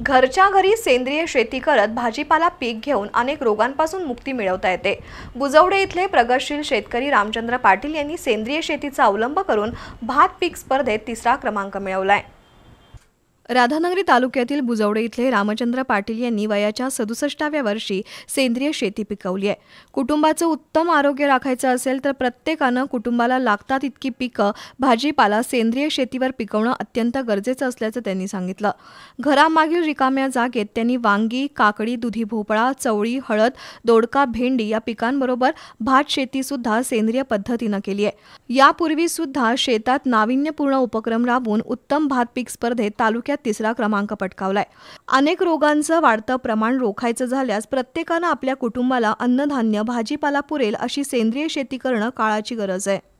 घरच्या घरी सेंद्रिय शेती करत भाजीपाला पीक घेऊन अनेक रोगांपासून मुक्ती मिळवता येते बुजवडे इथले प्रगतशील शेतकरी रामचंद्र पाटील यांनी सेंद्रिय शेतीचा अवलंब करून भात पीक स्पर्धेत तिसरा क्रमांक मिळवलाय राधानगरी तालुक्यातील बुजवडे इथले रामचंद्र पाटील यांनी वयाच्या सदुसष्टाव्या वर्षी सेंद्रिय शेती पिकवली आहे कुटुंबाचं उत्तम आरोग्य राखायचं असेल तर प्रत्येकानं कुटुंबाला लागतात इतकी पिकं भाजीपाला सेंद्रिय शेतीवर पिकवणं अत्यंत गरजेचं असल्याचं त्यांनी सांगितलं घरामागील रिकाम्या जागेत त्यांनी वांगी काकडी दुधी भोपळा चवळी हळद दोडका भेंडी या पिकांबरोबर भात शेती सुद्धा सेंद्रिय पद्धतीनं केली आहे यापूर्वी सुद्धा शेतात नाविन्यपूर्ण उपक्रम राबवून उत्तम भात पीक स्पर्धेत तालुक्यात तिसरा क्रमांक पटकावलाय अनेक रोगांचं वाढतं प्रमाण रोखायचं झाल्यास प्रत्येकानं आपल्या कुटुंबाला अन्नधान्य भाजीपाला पुरेल अशी सेंद्रिय शेती करणं काळाची गरज आहे